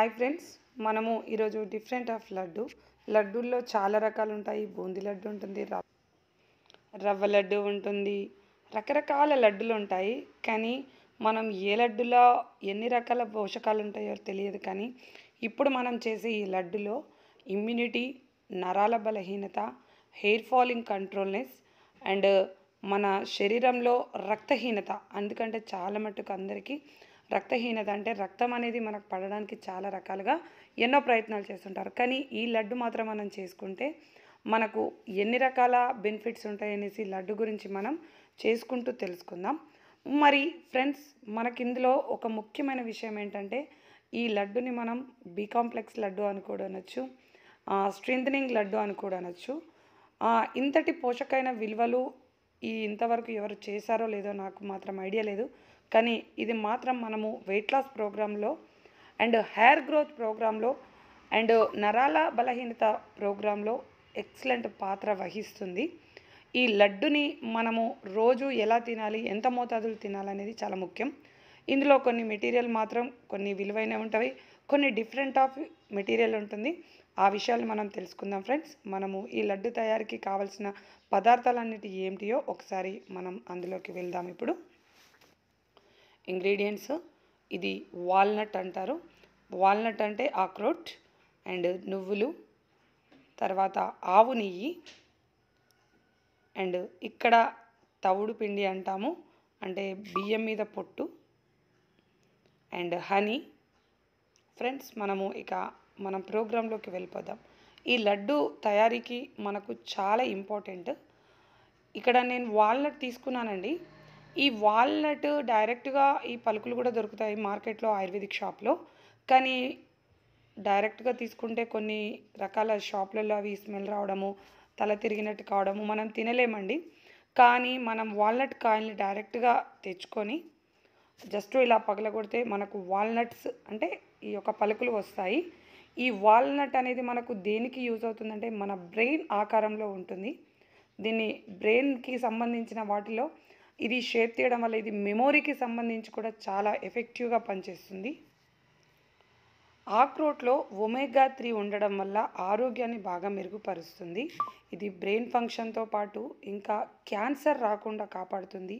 hi friends మనము ఈరోజు different of laddu లడ్డూల్లో చాలా రకాలు ఉంటాయి బూందీ లడ్డు ఉంటుంది రవ్వ లడ్డు ఉంటుంది రకరకాల లడ్డులు ఉంటాయి కానీ మనం ఏ లడ్డులో ఎన్ని రకాల పోషకాలు ఉంటాయో తెలియదు కానీ ఇప్పుడు మనం చేసే ఈ లడ్డులో ఇమ్యూనిటీ నరాల బలహీనత హెయిర్ ఫాలింగ్ కంట్రోల్నెస్ అండ్ మన శరీరంలో రక్తహీనత అందుకంటే చాలా మట్టుకు అందరికీ రక్తహీనత అంటే రక్తం అనేది మనకు పడడానికి చాలా రకాలుగా ఎన్నో ప్రయత్నాలు చేస్తుంటారు కానీ ఈ లడ్డు మాత్రం మనం చేసుకుంటే మనకు ఎన్ని రకాల బెనిఫిట్స్ ఉంటాయనేసి లడ్డు గురించి మనం చేసుకుంటూ తెలుసుకుందాం మరి ఫ్రెండ్స్ మనకి ఇందులో ఒక ముఖ్యమైన విషయం ఏంటంటే ఈ లడ్డుని మనం బీకాంప్లెక్స్ కాంప్లెక్స్ లడ్డు అని కూడా అనొచ్చు స్ట్రెంథనింగ్ లడ్డు అని కూడా అనొచ్చు ఇంతటి పోషకైన విలువలు ఈ ఇంతవరకు ఎవరు చేశారో లేదో నాకు మాత్రం ఐడియా లేదు కానీ ఇది మాత్రం మనము వెయిట్ లాస్ ప్రోగ్రాంలో అండ్ హెయిర్ గ్రోత్ ప్రోగ్రాంలో అండ్ నరాల బలహీనత ప్రోగ్రాంలో ఎక్సలెంట్ పాత్ర వహిస్తుంది ఈ లడ్డుని మనము రోజు ఎలా తినాలి ఎంత మోతాదులు తినాలనేది చాలా ముఖ్యం ఇందులో కొన్ని మెటీరియల్ మాత్రం కొన్ని విలువైనవి ఉంటాయి కొన్ని డిఫరెంట్ ఆఫ్ మెటీరియల్ ఉంటుంది ఆ విషయాలు మనం తెలుసుకుందాం ఫ్రెండ్స్ మనము ఈ లడ్డు తయారీకి కావలసిన పదార్థాలన్నిటి ఏమిటియో ఒకసారి మనం అందులోకి వెళ్దాం ఇప్పుడు ఇంగ్రీడియంట్స్ ఇది వాల్నట్ అంటారు వాల్నట్ అంటే ఆక్రోట్ అండ్ నువ్వులు తర్వాత ఆవు నెయ్యి అండ్ ఇక్కడ తవుడు పిండి అంటాము అంటే బియ్యం మీద పొట్టు అండ్ హనీ ఫ్రెండ్స్ మనము ఇక మన ప్రోగ్రాంలోకి వెళ్ళిపోదాం ఈ లడ్డు తయారీకి మనకు చాలా ఇంపార్టెంట్ ఇక్కడ నేను వాల్నట్ తీసుకున్నానండి ఈ వాల్నట్ డైరెక్ట్గా ఈ పలుకులు కూడా దొరుకుతాయి మార్కెట్లో ఆయుర్వేదిక్ షాప్లో కానీ డైరెక్ట్గా తీసుకుంటే కొన్ని రకాల షాప్లలో అవి స్మెల్ రావడము తల తిరిగినట్టు కావడము మనం తినలేమండి కానీ మనం వాల్నట్ కాయల్ని డైరెక్ట్గా తెచ్చుకొని జస్ట్ ఇలా పగలగొడితే మనకు వాల్నట్స్ అంటే ఈ యొక్క పలుకులు వస్తాయి ఈ వాల్నట్ అనేది మనకు దేనికి యూజ్ అవుతుందంటే మన బ్రెయిన్ ఆకారంలో ఉంటుంది దీన్ని బ్రెయిన్కి సంబంధించిన వాటిలో ఇది షేప్ తీయడం వల్ల ఇది మెమోరీకి సంబంధించి కూడా చాలా ఎఫెక్టివ్గా పనిచేస్తుంది ఆక్రోట్లో ఒమేగా త్రీ ఉండడం వల్ల ఆరోగ్యాన్ని బాగా మెరుగుపరుస్తుంది ఇది బ్రెయిన్ ఫంక్షన్తో పాటు ఇంకా క్యాన్సర్ రాకుండా కాపాడుతుంది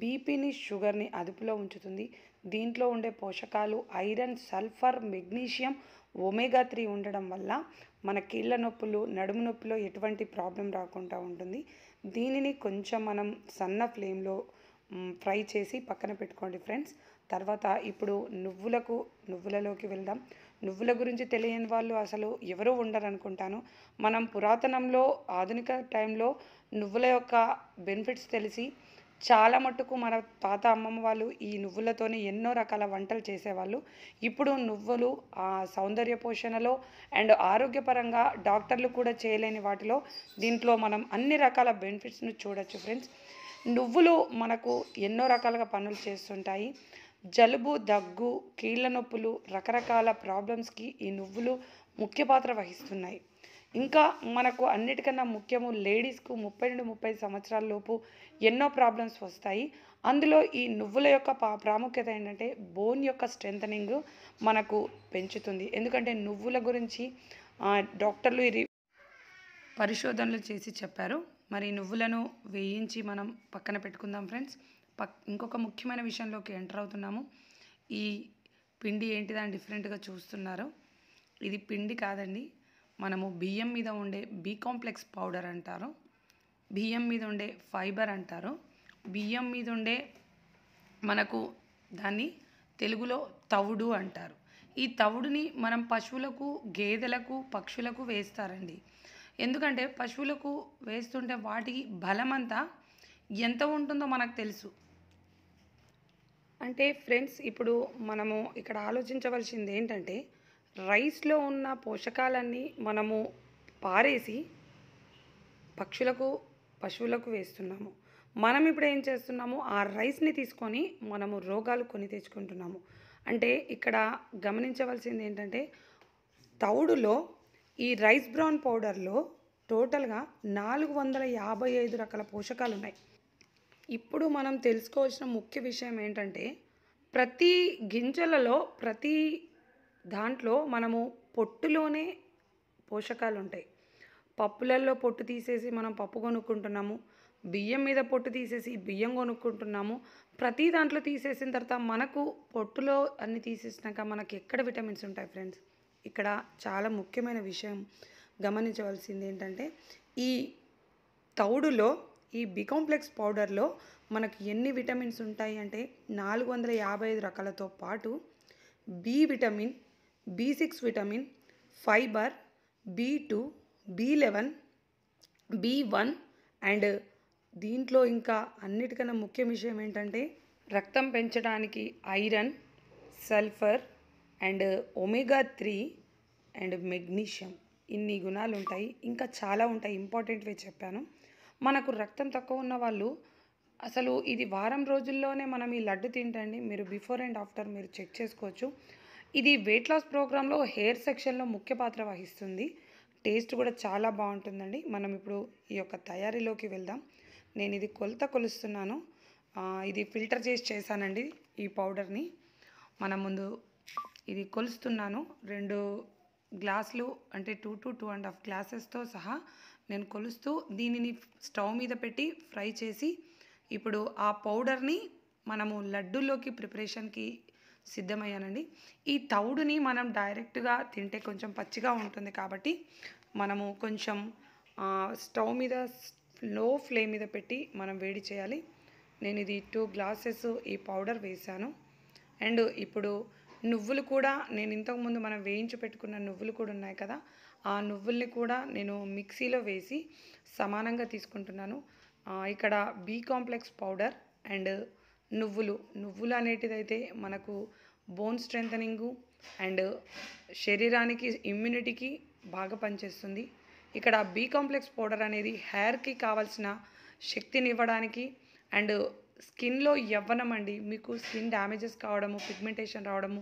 బీపీని షుగర్ని అదుపులో ఉంచుతుంది దీంట్లో ఉండే పోషకాలు iron sulphur magnesium omega three ఉండడం వల్ల మన కీళ్ళ నొప్పులు నడుము నొప్పిలో ఎటువంటి ప్రాబ్లం రాకుండా ఉంటుంది దీనిని కొంచెం మనం సన్న ఫ్లేమ్లో ఫ్రై చేసి పక్కన పెట్టుకోండి ఫ్రెండ్స్ తర్వాత ఇప్పుడు నువ్వులకు నువ్వులలోకి వెళ్దాం నువ్వుల గురించి తెలియని వాళ్ళు అసలు ఎవరూ ఉండరు అనుకుంటాను మనం పురాతనంలో ఆధునిక టైంలో నువ్వుల యొక్క బెనిఫిట్స్ తెలిసి చాలా మట్టుకు మన తాత అమ్మమ్మ వాళ్ళు ఈ నువ్వులతోనే ఎన్నో రకాల వంటలు చేసేవాళ్ళు ఇప్పుడు నువ్వులు ఆ సౌందర్య పోషణలో అండ్ ఆరోగ్యపరంగా డాక్టర్లు కూడా చేయలేని వాటిలో దీంట్లో మనం అన్ని రకాల బెనిఫిట్స్ను చూడొచ్చు ఫ్రెండ్స్ నువ్వులు మనకు ఎన్నో రకాలుగా పనులు చేస్తుంటాయి జలుబు దగ్గు కీళ్ళ నొప్పులు రకరకాల ప్రాబ్లమ్స్కి ఈ నువ్వులు ముఖ్య పాత్ర వహిస్తున్నాయి ఇంకా మనకు అన్నిటికన్నా ముఖ్యము లేడీస్కు ముప్పై నుండి ముప్పై సంవత్సరాల లోపు ఎన్నో ప్రాబ్లమ్స్ వస్తాయి అందులో ఈ నువ్వుల యొక్క ప్రాముఖ్యత ఏంటంటే బోన్ యొక్క స్ట్రెంగ్ మనకు పెంచుతుంది ఎందుకంటే నువ్వుల గురించి డాక్టర్లు పరిశోధనలు చేసి చెప్పారు మరి నువ్వులను వేయించి మనం పక్కన పెట్టుకుందాం ఫ్రెండ్స్ పక్ ఇంకొక ముఖ్యమైన విషయంలోకి ఎంటర్ అవుతున్నాము ఈ పిండి ఏంటిదని డిఫరెంట్గా చూస్తున్నారు ఇది పిండి కాదండి మనము బియ్యం మీద ఉండే బి కాంప్లెక్స్ పౌడర్ అంటారు బియ్యం మీద ఉండే ఫైబర్ అంటారు బియ్యం మీద ఉండే మనకు దాన్ని తెలుగులో తవుడు అంటారు ఈ తవుడుని మనం పశువులకు గేదెలకు పక్షులకు వేస్తారండి ఎందుకంటే పశువులకు వేస్తుంటే వాటికి బలమంతా ఎంత ఉంటుందో మనకు తెలుసు అంటే ఫ్రెండ్స్ ఇప్పుడు మనము ఇక్కడ ఆలోచించవలసింది ఏంటంటే రైస్లో ఉన్న పోషకాలన్నీ మనము పారేసి పక్షులకు పశువులకు వేస్తున్నాము మనం ఇప్పుడు ఏం చేస్తున్నాము ఆ రైస్ని తీసుకొని మనము రోగాలు కొని తెచ్చుకుంటున్నాము అంటే ఇక్కడ గమనించవలసింది ఏంటంటే తౌడులో ఈ రైస్ బ్రౌన్ పౌడర్లో టోటల్గా నాలుగు వందల యాభై ఐదు రకాల పోషకాలు ఉన్నాయి ఇప్పుడు మనం తెలుసుకోవాల్సిన ముఖ్య విషయం ఏంటంటే ప్రతి గింజలలో ప్రతి దాంట్లో మనము పొట్టులోనే పోషకాలు ఉంటాయి పప్పులలో పొట్టు తీసేసి మనం పప్పు కొనుక్కుంటున్నాము బియ్యం మీద పొట్టు తీసేసి బియ్యం కొనుక్కుంటున్నాము ప్రతి దాంట్లో తీసేసిన తర్వాత మనకు పొట్టులో అన్ని తీసేసినాక మనకి ఎక్కడ విటమిన్స్ ఉంటాయి ఫ్రెండ్స్ ఇక్కడ చాలా ముఖ్యమైన విషయం గమనించవలసింది ఏంటంటే ఈ తౌడులో ఈ బికాంప్లెక్స్ పౌడర్లో మనకు ఎన్ని విటమిన్స్ ఉంటాయి అంటే నాలుగు వందల యాభై ఐదు రకాలతో పాటు B vitamin B six vitamin fibre B two B eleven B one and దీంట్లో ఇంకా అన్నిటికన్నా ముఖ్య విషయం ఏంటంటే రక్తం పెంచడానికి iron sulphur and omega three and magnesium ఇన్ని గుణాలు ఉంటాయి ఇంకా చాలా ఉంటాయి ఇంపార్టెంట్వి చెప్పాను మనకు రక్తం తక్కువ ఉన్న వాళ్ళు అసలు ఇది వారం రోజుల్లోనే మనం ఈ లడ్డు తింటండి మీరు బిఫోర్ అండ్ ఆఫ్టర్ మీరు చెక్ చేసుకోవచ్చు ఇది వెయిట్ లాస్ ప్రోగ్రాంలో హెయిర్ సెక్షన్లో ముఖ్య పాత్ర వహిస్తుంది టేస్ట్ కూడా చాలా బాగుంటుందండి మనం ఇప్పుడు ఈ యొక్క తయారీలోకి వెళ్దాం నేను ఇది కొలత కొలుస్తున్నాను ఇది ఫిల్టర్ చేసి చేశానండి ఈ పౌడర్ని మనం ముందు ఇది కొలుస్తున్నాను రెండు గ్లాసులు అంటే two to two and half గ్లాసెస్తో సహా నేను కొలుస్తూ దీనిని స్టవ్ మీద పెట్టి ఫ్రై చేసి ఇప్పుడు ఆ పౌడర్ని మనము లడ్డూలోకి ప్రిపరేషన్కి సిద్ధమయ్యానండి ఈ తౌడుని మనం డైరెక్ట్గా తింటే కొంచెం పచ్చిగా ఉంటుంది కాబట్టి మనము కొంచెం స్టవ్ మీద లో ఫ్లేమ్ మీద పెట్టి మనం వేడి చేయాలి నేను ఇది టూ గ్లాసెస్ ఈ పౌడర్ వేశాను అండ్ ఇప్పుడు నువ్వులు కూడా నేను ఇంతకుముందు మనం వేయించి పెట్టుకున్న నువ్వులు కూడా ఉన్నాయి కదా ఆ నువ్వుల్ని కూడా నేను మిక్సీలో వేసి సమానంగా తీసుకుంటున్నాను ఇక్కడ బీ కాంప్లెక్స్ పౌడర్ అండ్ నువ్వులు నువ్వులు అనేటిదైతే మనకు బోన్ స్ట్రెంగ్ అండ్ శరీరానికి ఇమ్యూనిటీకి బాగా పనిచేస్తుంది ఇక్కడ బి కాంప్లెక్స్ పౌడర్ అనేది హెయిర్కి కావాల్సిన శక్తిని ఇవ్వడానికి అండ్ స్కిన్లో యవ్వనం అండి మీకు స్కిన్ డ్యామేజెస్ కావడము పిగ్మెంటేషన్ రావడము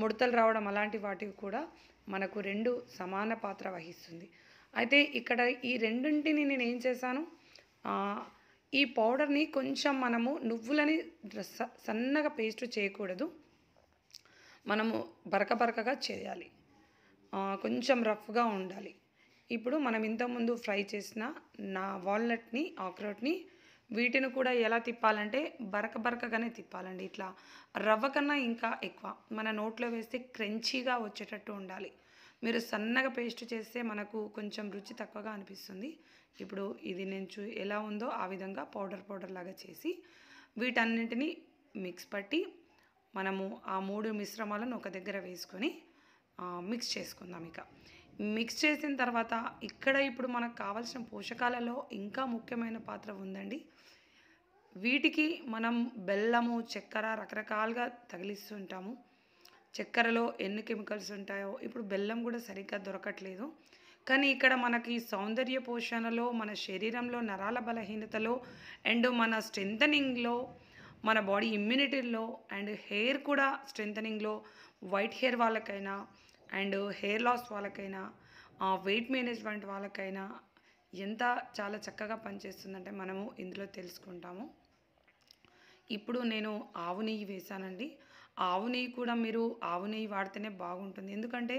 ముడతలు రావడం అలాంటి వాటివి కూడా మనకు రెండు సమాన పాత్ర వహిస్తుంది అయితే ఇక్కడ ఈ రెండింటిని నేను ఏం చేశాను ఈ పౌడర్ని కొంచెం మనము నువ్వులని సన్నగా పేస్ట్ చేయకూడదు మనము బరక బరకగా చేయాలి కొంచెం రఫ్గా ఉండాలి ఇప్పుడు మనం ఇంతకుముందు ఫ్రై చేసిన నా వాల్నట్ని ఆక్రోట్ని వీటిని కూడా ఎలా తిప్పాలంటే బరక బరకగానే తిప్పాలండి ఇట్లా రవ్వ కన్నా ఇంకా ఎక్కువ మన నోట్లో వేస్తే క్రంచీగా వచ్చేటట్టు ఉండాలి మీరు సన్నగా పేస్ట్ చేస్తే మనకు కొంచెం రుచి తక్కువగా అనిపిస్తుంది ఇప్పుడు ఇది నేను చూ ఎలా ఉందో ఆ విధంగా పౌడర్ పౌడర్ లాగా చేసి వీటన్నింటినీ మిక్స్ పట్టి మనము ఆ మూడు మిశ్రమాలను ఒక దగ్గర వేసుకొని మిక్స్ చేసుకుందాం ఇక మిక్స్ చేసిన తర్వాత ఇక్కడ ఇప్పుడు మనకు కావాల్సిన పోషకాలలో ఇంకా ముఖ్యమైన పాత్ర ఉందండి వీటికి మనం బెల్లము చక్కెర రకరకాలుగా తగిలిస్తుంటాము చక్కెరలో ఎన్ని కెమికల్స్ ఉంటాయో ఇప్పుడు బెల్లం కూడా సరిగ్గా దొరకట్లేదు కానీ ఇక్కడ మనకి సౌందర్య పోషణలో మన శరీరంలో నరాల బలహీనతలో అండ్ మన స్ట్రెంథనింగ్లో మన బాడీ ఇమ్యూనిటీలో అండ్ హెయిర్ కూడా స్ట్రెంథనింగ్లో వైట్ హెయిర్ వాళ్ళకైనా అండ్ హెయిర్ లాస్ వాళ్ళకైనా వెయిట్ మేనేజ్మెంట్ వాళ్ళకైనా ఎంత చాలా చక్కగా పనిచేస్తుందంటే మనము ఇందులో తెలుసుకుంటాము ఇప్పుడు నేను ఆవు నెయ్యి వేశానండి ఆవు నెయ్యి కూడా మీరు ఆవు నెయ్యి వాడితేనే బాగుంటుంది ఎందుకంటే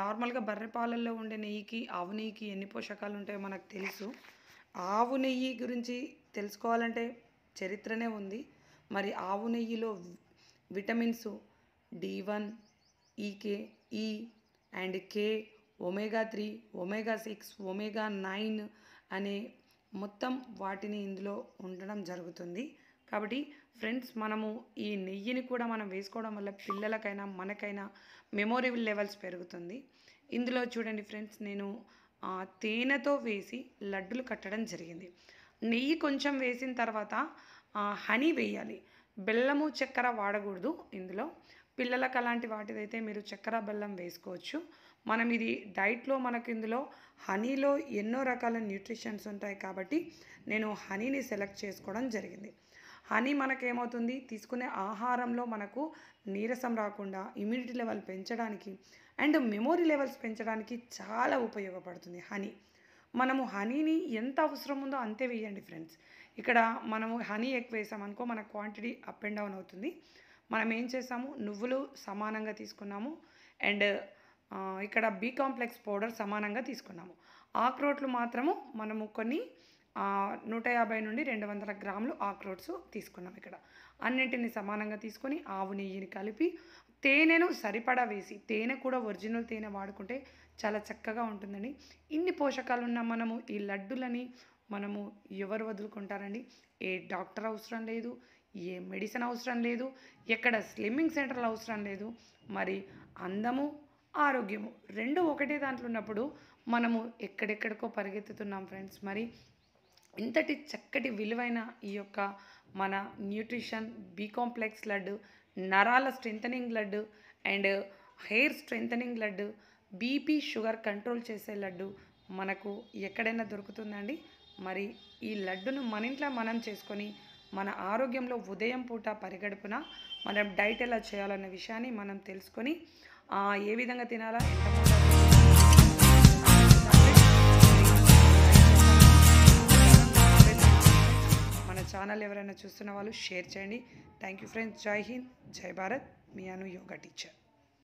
నార్మల్గా బర్రె పాలల్లో ఉండే నెయ్యికి ఆవు నెయ్యికి ఎన్ని పోషకాలు ఉంటాయో మనకు తెలుసు ఆవు నెయ్యి గురించి తెలుసుకోవాలంటే చరిత్రనే ఉంది మరి ఆవు నెయ్యిలో విటమిన్స్ డి వన్ ఈకే ఈ and K omega three omega six omega nine అనే మొత్తం వాటిని ఇందులో ఉండడం జరుగుతుంది కాబట్టి ఫ్రెండ్స్ మనము ఈ నెయ్యిని కూడా మనం వేసుకోవడం వల్ల పిల్లలకైనా మనకైనా మెమోరబుల్ లెవెల్స్ పెరుగుతుంది ఇందులో చూడండి ఫ్రెండ్స్ నేను తేనెతో వేసి లడ్డులు కట్టడం జరిగింది నెయ్యి కొంచెం వేసిన తర్వాత హనీ వేయాలి బెల్లము చక్కెర వాడకూడదు ఇందులో పిల్లలకు అలాంటి వాటిదైతే మీరు చక్కెర బెల్లం వేసుకోవచ్చు మనం ఇది డైట్లో మనకు ఇందులో హనీలో ఎన్నో రకాల న్యూట్రిషన్స్ ఉంటాయి కాబట్టి నేను హనీని సెలెక్ట్ చేసుకోవడం జరిగింది హనీ మనకేమవుతుంది తీసుకునే ఆహారంలో మనకు నీరసం రాకుండా ఇమ్యూనిటీ లెవెల్ పెంచడానికి అండ్ మెమొరీ లెవెల్స్ పెంచడానికి చాలా ఉపయోగపడుతుంది హనీ మనము హనీని ఎంత అవసరం ఉందో అంతే వేయండి ఫ్రెండ్స్ ఇక్కడ మనము హనీ ఎక్కువ వేసామనుకో మన క్వాంటిటీ అప్ అండ్ డౌన్ అవుతుంది మనం ఏం చేసాము నువ్వులు సమానంగా తీసుకున్నాము అండ్ ఇక్కడ బీ కాంప్లెక్స్ పౌడర్ సమానంగా తీసుకున్నాము ఆక్రోట్లు మాత్రము మనము కొన్ని నూట యాభై నుండి రెండు వందల గ్రాములు ఆక్రోట్స్ తీసుకున్నాం ఇక్కడ అన్నింటిని సమానంగా తీసుకొని ఆవు నెయ్యిని కలిపి తేనెను సరిపడా వేసి తేనె కూడా ఒరిజినల్ తేనె వాడుకుంటే చాలా చక్కగా ఉంటుందండి ఇన్ని పోషకాలు ఉన్న మనము ఈ లడ్డులని మనము ఎవరు వదులుకుంటారండి ఏ డాక్టర్ అవసరం లేదు ఏ మెడిసిన్ అవసరం లేదు ఎక్కడ స్లిమ్మింగ్ సెంటర్లు అవసరం లేదు మరి అందము ఆరోగ్యము రెండు ఒకటే దాంట్లో ఉన్నప్పుడు మనము ఎక్కడెక్కడికో పరిగెత్తుతున్నాం ఫ్రెండ్స్ మరి ఇంతటి చక్కటి విలువైన ఈ యొక్క మన న్యూట్రిషన్ బీకాంప్లెక్స్ లడ్డు నరాల strengthening laddu and hair strengthening laddu BP sugar control చేసే లడ్డు మనకు ఎక్కడైనా దొరుకుతుందండి మరి ఈ లడ్డును మన ఇంట్లో మనం చేసుకొని మన ఆరోగ్యంలో ఉదయం పూట పరిగడుపున మనం డైట్ ఎలా చేయాలన్న విషయాన్ని మనం తెలుసుకొని ఏ విధంగా తినాలా ఎంత ఛానల్ ఎవరైనా చూస్తున్న వాళ్ళు షేర్ చేయండి థ్యాంక్ యూ ఫ్రెండ్స్ జై హింద్ జై భారత్ మీ అను యోగా టీచర్